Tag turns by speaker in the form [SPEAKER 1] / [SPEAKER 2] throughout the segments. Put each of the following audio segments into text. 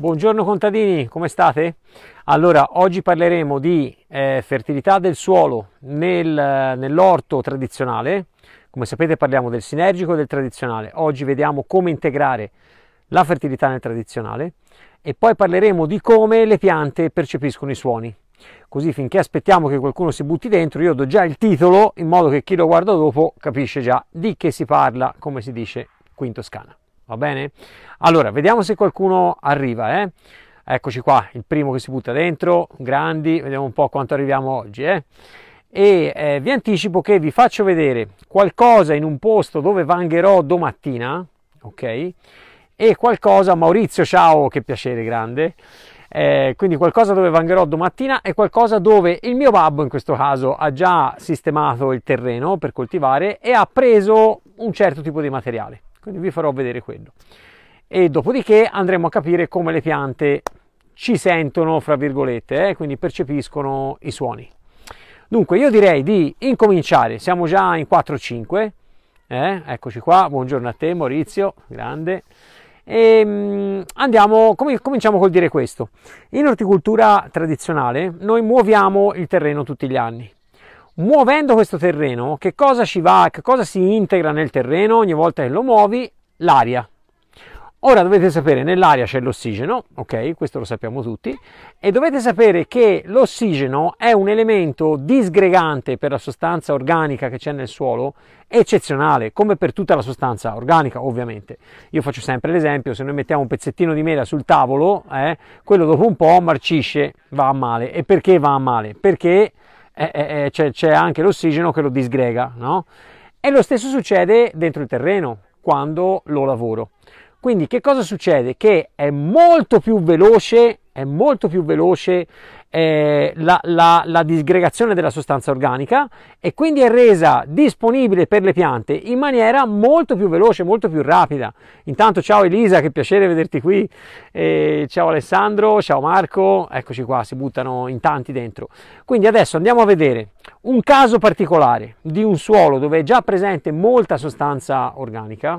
[SPEAKER 1] Buongiorno contadini, come state? Allora, oggi parleremo di eh, fertilità del suolo nel, nell'orto tradizionale. Come sapete parliamo del sinergico e del tradizionale. Oggi vediamo come integrare la fertilità nel tradizionale e poi parleremo di come le piante percepiscono i suoni. Così finché aspettiamo che qualcuno si butti dentro, io do già il titolo in modo che chi lo guarda dopo capisce già di che si parla, come si dice qui in Toscana va bene? Allora, vediamo se qualcuno arriva, eh? Eccoci qua, il primo che si butta dentro, grandi, vediamo un po' quanto arriviamo oggi, eh? E eh, vi anticipo che vi faccio vedere qualcosa in un posto dove vangherò domattina, ok? E qualcosa, Maurizio, ciao, che piacere grande. Eh, quindi qualcosa dove vangherò domattina e qualcosa dove il mio babbo in questo caso ha già sistemato il terreno per coltivare e ha preso un certo tipo di materiale quindi vi farò vedere quello. E dopodiché andremo a capire come le piante ci sentono, fra virgolette, eh, quindi percepiscono i suoni. Dunque io direi di incominciare, siamo già in 4-5, eh, eccoci qua, buongiorno a te Maurizio, grande. E ehm, andiamo, cominciamo col dire questo. In orticoltura tradizionale noi muoviamo il terreno tutti gli anni muovendo questo terreno, che cosa ci va, che cosa si integra nel terreno ogni volta che lo muovi? L'aria. Ora dovete sapere, nell'aria c'è l'ossigeno, ok, questo lo sappiamo tutti, e dovete sapere che l'ossigeno è un elemento disgregante per la sostanza organica che c'è nel suolo, eccezionale, come per tutta la sostanza organica, ovviamente. Io faccio sempre l'esempio, se noi mettiamo un pezzettino di mela sul tavolo, eh, quello dopo un po' marcisce, va a male. E perché va a male? Perché eh, eh, c'è, c'è, anche l'ossigeno che lo disgrega, no? E lo stesso succede dentro il terreno quando lo lavoro. Quindi che cosa succede? Che è molto più veloce, è molto più veloce eh, la, la, la disgregazione della sostanza organica e quindi è resa disponibile per le piante in maniera molto più veloce, molto più rapida. Intanto ciao Elisa, che piacere vederti qui, eh, ciao Alessandro, ciao Marco, eccoci qua, si buttano in tanti dentro. Quindi adesso andiamo a vedere un caso particolare di un suolo dove è già presente molta sostanza organica,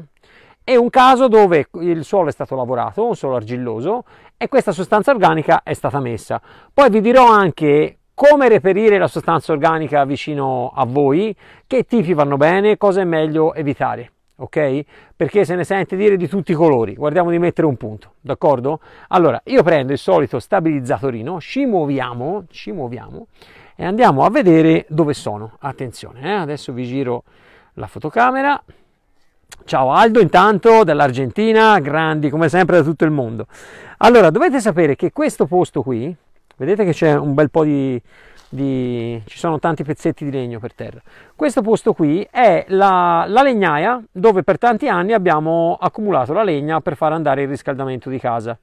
[SPEAKER 1] è un caso dove il suolo è stato lavorato, un suolo argilloso, e questa sostanza organica è stata messa. Poi vi dirò anche come reperire la sostanza organica vicino a voi, che tipi vanno bene, cosa è meglio evitare, ok? Perché se ne sente dire di tutti i colori, guardiamo di mettere un punto, d'accordo? Allora, io prendo il solito stabilizzatorino, ci muoviamo, ci muoviamo e andiamo a vedere dove sono. Attenzione, eh? adesso vi giro la fotocamera, Ciao Aldo intanto dall'Argentina, grandi come sempre da tutto il mondo. Allora, dovete sapere che questo posto qui, vedete che c'è un bel po' di, di, ci sono tanti pezzetti di legno per terra. Questo posto qui è la, la, legnaia dove per tanti anni abbiamo accumulato la legna per far andare il riscaldamento di casa.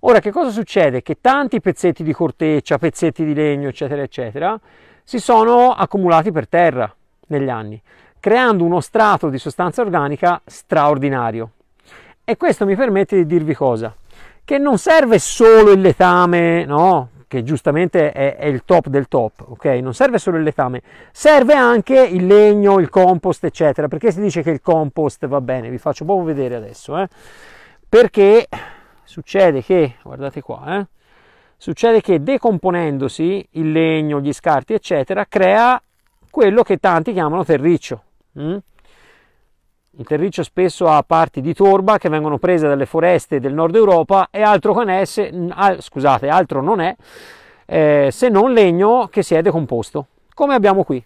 [SPEAKER 1] Ora che cosa succede? Che tanti pezzetti di corteccia, pezzetti di legno, eccetera, eccetera, si sono accumulati per terra negli anni creando uno strato di sostanza organica straordinario. E questo mi permette di dirvi cosa? Che non serve solo il letame, no? che giustamente è, è, il top del top, ok? Non serve solo il letame, serve anche il legno, il compost, eccetera. Perché si dice che il compost va bene? Vi faccio proprio vedere adesso, eh? Perché succede che, guardate qua, eh? Succede che decomponendosi il legno, gli scarti, eccetera, crea quello che tanti chiamano terriccio, Mm? Il terriccio spesso ha parti di torba che vengono prese dalle foreste del nord Europa e altro, con scusate, altro non è eh, se non legno che si è decomposto, come abbiamo qui.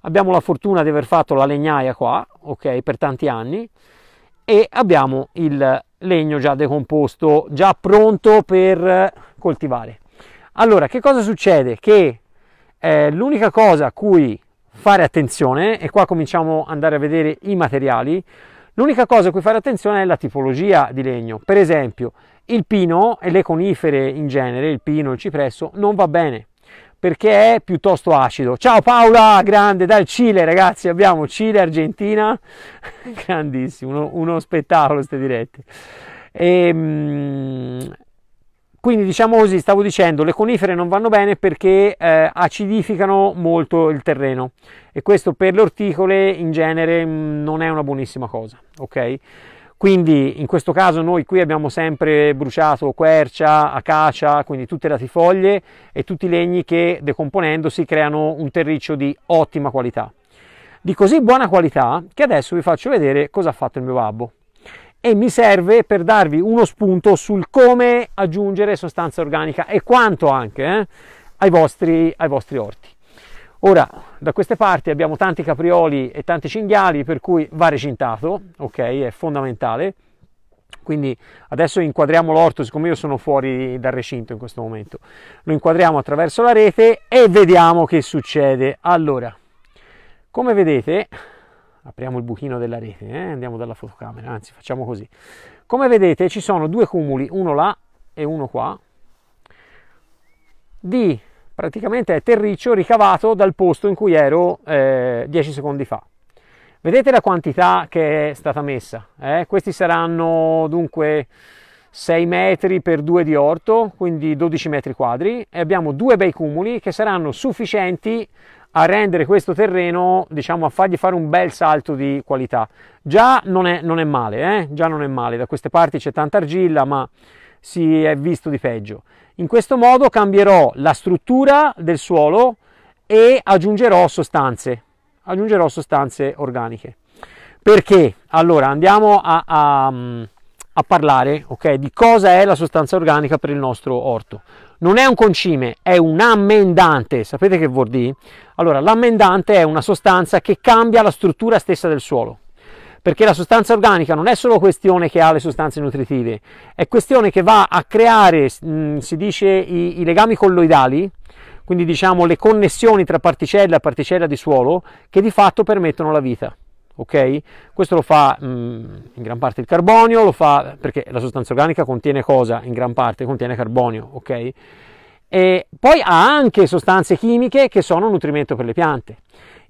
[SPEAKER 1] Abbiamo la fortuna di aver fatto la legnaia qua, ok, per tanti anni e abbiamo il legno già decomposto, già pronto per coltivare. Allora, che cosa succede? Che eh, l'unica cosa a cui fare attenzione e qua cominciamo ad andare a vedere i materiali. L'unica cosa a cui fare attenzione è la tipologia di legno. Per esempio, il pino e le conifere in genere, il pino, il cipresso, non va bene perché è piuttosto acido. Ciao Paola, grande, dal Cile ragazzi, abbiamo Cile, Argentina, grandissimo, uno, uno spettacolo queste dirette. E, ehm, quindi diciamo così, stavo dicendo, le conifere non vanno bene perché eh, acidificano molto il terreno e questo per le orticole in genere mm, non è una buonissima cosa, ok? Quindi in questo caso noi qui abbiamo sempre bruciato quercia, acacia, quindi tutte le latifoglie e tutti i legni che decomponendosi creano un terriccio di ottima qualità. Di così buona qualità che adesso vi faccio vedere cosa ha fatto il mio babbo e mi serve per darvi uno spunto sul come aggiungere sostanza organica e quanto anche eh, ai, vostri, ai vostri orti. Ora, da queste parti abbiamo tanti caprioli e tanti cinghiali, per cui va recintato, ok? È fondamentale. Quindi adesso inquadriamo l'orto, siccome io sono fuori dal recinto in questo momento, lo inquadriamo attraverso la rete e vediamo che succede. Allora, come vedete, apriamo il buchino della rete, eh? andiamo dalla fotocamera, anzi facciamo così. Come vedete ci sono due cumuli, uno là e uno qua, di praticamente terriccio ricavato dal posto in cui ero eh, 10 secondi fa. Vedete la quantità che è stata messa? Eh? Questi saranno dunque 6 metri per 2 di orto, quindi 12 metri quadri, e abbiamo due bei cumuli che saranno sufficienti a rendere questo terreno, diciamo, a fargli fare un bel salto di qualità. Già non è, non è male, eh? già non è male, da queste parti c'è tanta argilla, ma si è visto di peggio. In questo modo cambierò la struttura del suolo e aggiungerò sostanze, aggiungerò sostanze organiche. Perché? Allora, andiamo a, a, mm, a parlare, ok, di cosa è la sostanza organica per il nostro orto non è un concime, è un ammendante. Sapete che vuol dire? Allora, l'ammendante è una sostanza che cambia la struttura stessa del suolo, perché la sostanza organica non è solo questione che ha le sostanze nutritive, è questione che va a creare, mm, si dice, i, i legami colloidali, quindi diciamo le connessioni tra particella e particella di suolo, che di fatto permettono la vita. Okay? Questo lo fa mh, mm, in gran parte il carbonio, lo fa perché la sostanza organica contiene cosa? In gran parte contiene carbonio, okay? E poi ha anche sostanze chimiche che sono un nutrimento per le piante.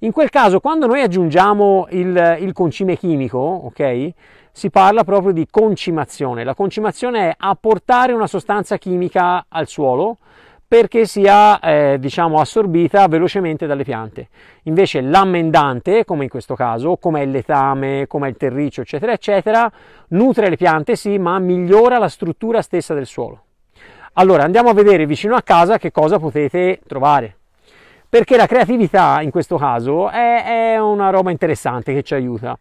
[SPEAKER 1] In quel caso, quando noi aggiungiamo il, il concime chimico, ok? Si parla proprio di concimazione. La concimazione è apportare una sostanza chimica al suolo perché sia eh, diciamo assorbita velocemente dalle piante. Invece l'ammendante, come in questo caso, come il letame, come il terriccio, eccetera, eccetera, nutre le piante sì, ma migliora la struttura stessa del suolo. Allora andiamo a vedere vicino a casa che cosa potete trovare. Perché la creatività in questo caso è, è una roba interessante che ci aiuta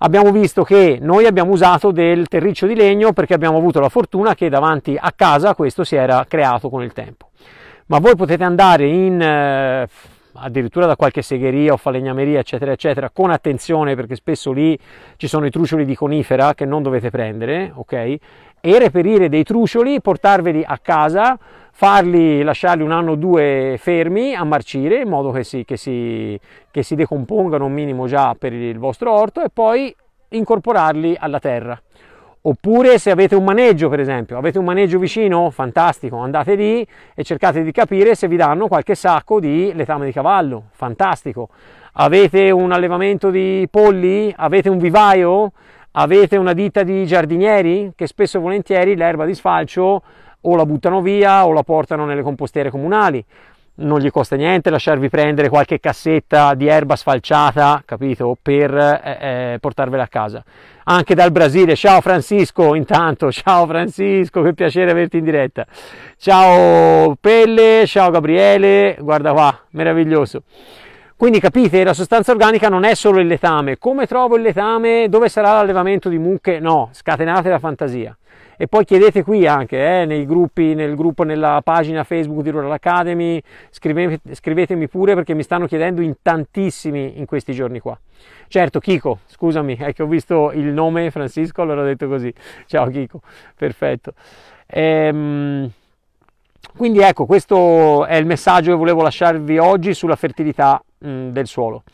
[SPEAKER 1] abbiamo visto che noi abbiamo usato del terriccio di legno perché abbiamo avuto la fortuna che davanti a casa questo si era creato con il tempo. Ma voi potete andare in eh, addirittura da qualche segheria o falegnameria, eccetera, eccetera, con attenzione perché spesso lì ci sono i trucioli di conifera che non dovete prendere, ok? E reperire dei trucioli, portarveli a casa, farli, lasciarli un anno o due fermi a marcire in modo che si, che si, che si decompongano un minimo già per il vostro orto e poi incorporarli alla terra. Oppure se avete un maneggio, per esempio, avete un maneggio vicino, fantastico, andate lì e cercate di capire se vi danno qualche sacco di letame di cavallo, fantastico. Avete un allevamento di polli? Avete un vivaio? Avete una ditta di giardinieri che spesso e volentieri l'erba di sfalcio o la buttano via o la portano nelle compostiere comunali non gli costa niente lasciarvi prendere qualche cassetta di erba sfalciata, capito, per eh, eh portarvela a casa. Anche dal Brasile, ciao Francisco, intanto, ciao Francisco, che piacere averti in diretta. Ciao Pelle, ciao Gabriele, guarda qua, meraviglioso. Quindi capite, la sostanza organica non è solo il letame. Come trovo il letame? Dove sarà l'allevamento di mucche? No, scatenate la fantasia e poi chiedete qui anche eh, nei gruppi, nel gruppo, nella pagina Facebook di Rural Academy, scrive, scrivetemi pure perché mi stanno chiedendo in tantissimi in questi giorni qua. Certo, Chico, scusami, è che ho visto il nome Francisco, allora ho detto così. Ciao Chico, perfetto. Ehm, quindi ecco, questo è il messaggio che volevo lasciarvi oggi sulla fertilità mh, del suolo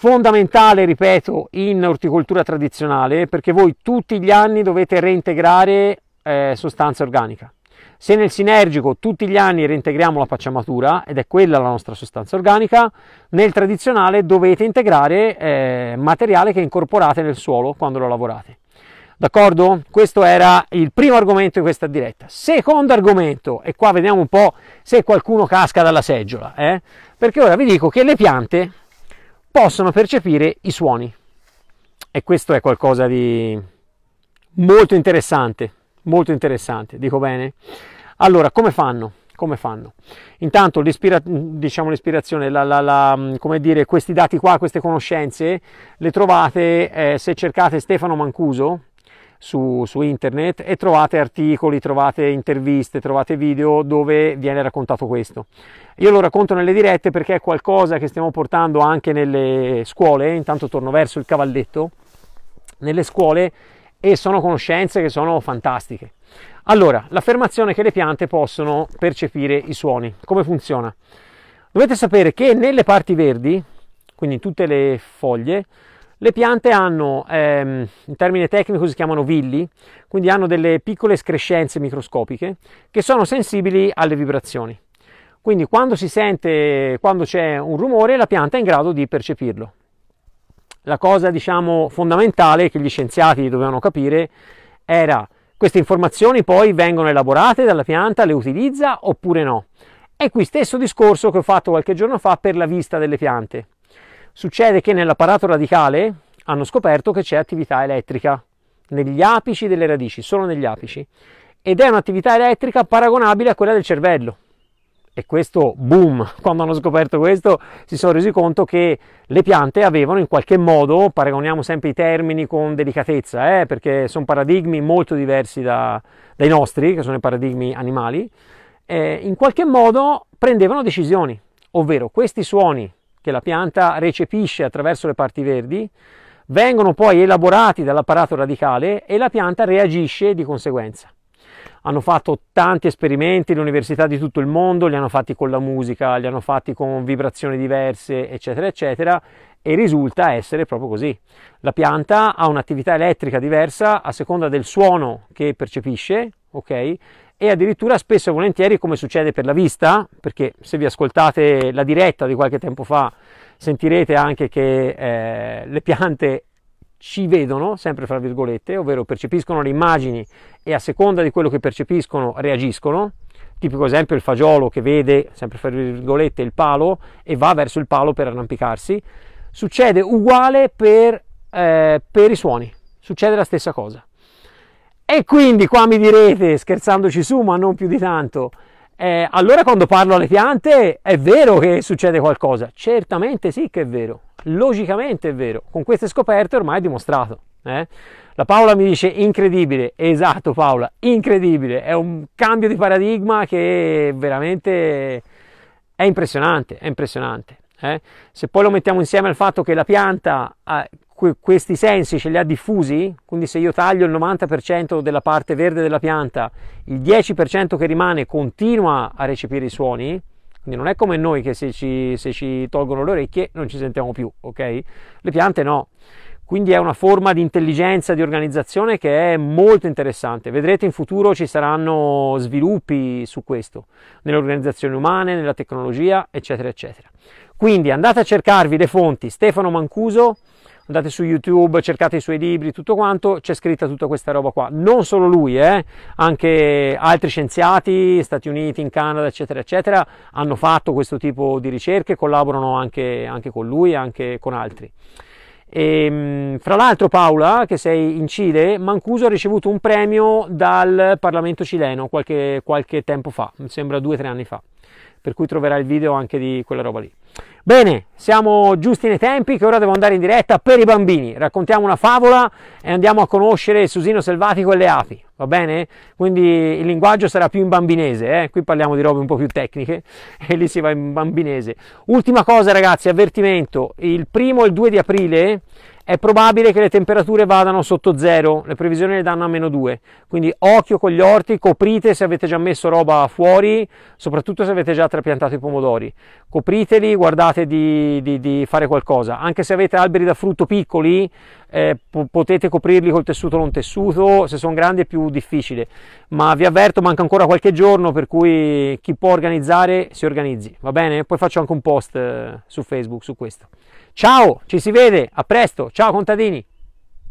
[SPEAKER 1] fondamentale, ripeto, in orticoltura tradizionale perché voi tutti gli anni dovete reintegrare eh, sostanza organica. Se nel sinergico tutti gli anni reintegriamo la pacciamatura ed è quella la nostra sostanza organica, nel tradizionale dovete integrare eh, materiale che incorporate nel suolo quando lo lavorate. D'accordo? Questo era il primo argomento di questa diretta. Secondo argomento, e qua vediamo un po' se qualcuno casca dalla seggiola, eh? perché ora vi dico che le piante possono percepire i suoni. E questo è qualcosa di molto interessante, molto interessante, dico bene? Allora, come fanno? Come fanno? Intanto l'ispira- diciamo l'ispirazione, la, la, la, mm, come dire, questi dati qua, queste conoscenze, le trovate eh, se cercate Stefano Mancuso, su, su, internet e trovate articoli, trovate interviste, trovate video dove viene raccontato questo. Io lo racconto nelle dirette perché è qualcosa che stiamo portando anche nelle scuole, intanto torno verso il cavalletto, nelle scuole e sono conoscenze che sono fantastiche. Allora, l'affermazione che le piante possono percepire i suoni, come funziona? Dovete sapere che nelle parti verdi, quindi in tutte le foglie, le piante hanno, ehm, in termine tecnico si chiamano villi, quindi hanno delle piccole escrescenze microscopiche che sono sensibili alle vibrazioni. Quindi quando si sente, quando c'è un rumore, la pianta è in grado di percepirlo. La cosa, diciamo, fondamentale che gli scienziati dovevano capire era queste informazioni poi vengono elaborate dalla pianta, le utilizza oppure no. E qui stesso discorso che ho fatto qualche giorno fa per la vista delle piante. Succede che nell'apparato radicale hanno scoperto che c'è attività elettrica negli apici delle radici, solo negli apici, ed è un'attività elettrica paragonabile a quella del cervello. E questo boom, quando hanno scoperto questo, si sono resi conto che le piante avevano in qualche modo, paragoniamo sempre i termini con delicatezza, eh, perché sono paradigmi molto diversi da, dai nostri, che sono i paradigmi animali, eh, in qualche modo prendevano decisioni, ovvero questi suoni che la pianta recepisce attraverso le parti verdi, vengono poi elaborati dall'apparato radicale e la pianta reagisce di conseguenza. Hanno fatto tanti esperimenti, le università di tutto il mondo li hanno fatti con la musica, li hanno fatti con vibrazioni diverse, eccetera, eccetera, e risulta essere proprio così. La pianta ha un'attività elettrica diversa a seconda del suono che percepisce, ok? E addirittura spesso e volentieri, come succede per la vista, perché se vi ascoltate la diretta di qualche tempo fa, sentirete anche che eh, le piante ci vedono, sempre fra virgolette, ovvero percepiscono le immagini e a seconda di quello che percepiscono reagiscono. Tipico esempio il fagiolo che vede, sempre fra virgolette, il palo e va verso il palo per arrampicarsi. Succede uguale per, eh, per i suoni, succede la stessa cosa. E quindi qua mi direte, scherzandoci su, ma non più di tanto, eh, allora quando parlo alle piante è vero che succede qualcosa? Certamente sì che è vero, logicamente è vero, con queste scoperte ormai è dimostrato. Eh? La Paola mi dice incredibile, esatto Paola, incredibile, è un cambio di paradigma che veramente è impressionante, è impressionante. Eh? Se poi lo mettiamo insieme al fatto che la pianta eh, questi sensi ce li ha diffusi, quindi se io taglio il 90% della parte verde della pianta, il 10% che rimane continua a recepire i suoni, quindi non è come noi che se ci, se ci tolgono le orecchie non ci sentiamo più, ok? Le piante no. Quindi è una forma di intelligenza, di organizzazione che è molto interessante. Vedrete in futuro ci saranno sviluppi su questo, nelle organizzazioni umane, nella tecnologia, eccetera, eccetera. Quindi andate a cercarvi le fonti Stefano Mancuso, andate su YouTube, cercate i suoi libri, tutto quanto, c'è scritta tutta questa roba qua. Non solo lui, eh, anche altri scienziati, Stati Uniti, in Canada, eccetera, eccetera, hanno fatto questo tipo di ricerche, collaborano anche, anche con lui, anche con altri. E, ehm, fra l'altro Paola, che sei in Cile, Mancuso ha ricevuto un premio dal Parlamento cileno qualche, qualche tempo fa, mi sembra due o tre anni fa per cui troverai il video anche di quella roba lì. Bene, siamo giusti nei tempi che ora devo andare in diretta per i bambini. Raccontiamo una favola e andiamo a conoscere Susino Selvatico e le api, va bene? Quindi il linguaggio sarà più in bambinese, eh? qui parliamo di robe un po' più tecniche e lì si va in bambinese. Ultima cosa ragazzi, avvertimento, il primo e il 2 di aprile è probabile che le temperature vadano sotto zero, le previsioni le danno a meno 2, quindi occhio con gli orti, coprite se avete già messo roba fuori, soprattutto se avete già trapiantato i pomodori, copriteli, guardate di, di, di fare qualcosa, anche se avete alberi da frutto piccoli eh, po- potete coprirli col tessuto non tessuto, se sono grandi è più difficile, ma vi avverto manca ancora qualche giorno per cui chi può organizzare si organizzi, va bene? Poi faccio anche un post eh, su Facebook su questo. Ciao, ci si vede, a presto, ciao contadini!